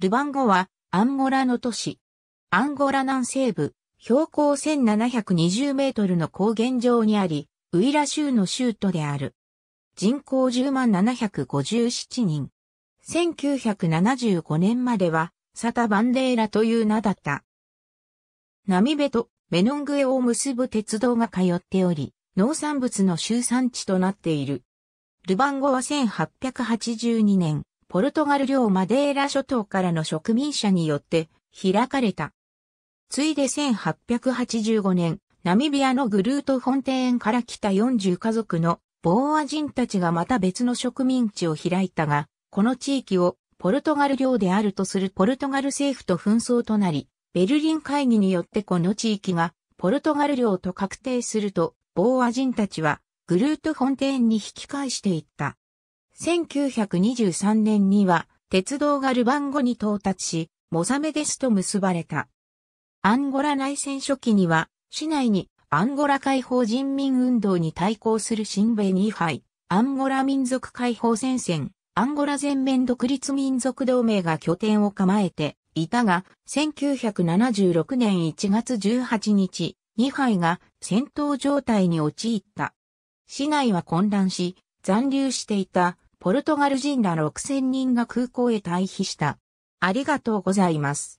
ルバンゴはアンゴラの都市。アンゴラ南西部、標高1720メートルの高原上にあり、ウイラ州の州都である。人口10万757人。1975年までは、サタバンデーラという名だった。ナミベとメノングエを結ぶ鉄道が通っており、農産物の集産地となっている。ルバンゴは1882年、ポルトガル領マデーラ諸島からの植民者によって開かれた。ついで1885年、ナミビアのグルート・フォンテーンから来た40家族のボーア人たちがまた別の植民地を開いたが、この地域をポルトガル領であるとするポルトガル政府と紛争となり、ベルリン会議によってこの地域がポルトガル領と確定すると、ボーア人たちはグルート・フォンテーンに引き返していった。1923年には、鉄道がルバンゴに到達し、モサメデスと結ばれた。アンゴラ内戦初期には、市内にアンゴラ解放人民運動に対抗する新米ニーハイ、アンゴラ民族解放戦線、アンゴラ全面独立民族同盟が拠点を構えていたが、1976年1月18日、ニハイが戦闘状態に陥った。市内は混乱し、残留していたポルトガル人ら6000人が空港へ退避した。ありがとうございます。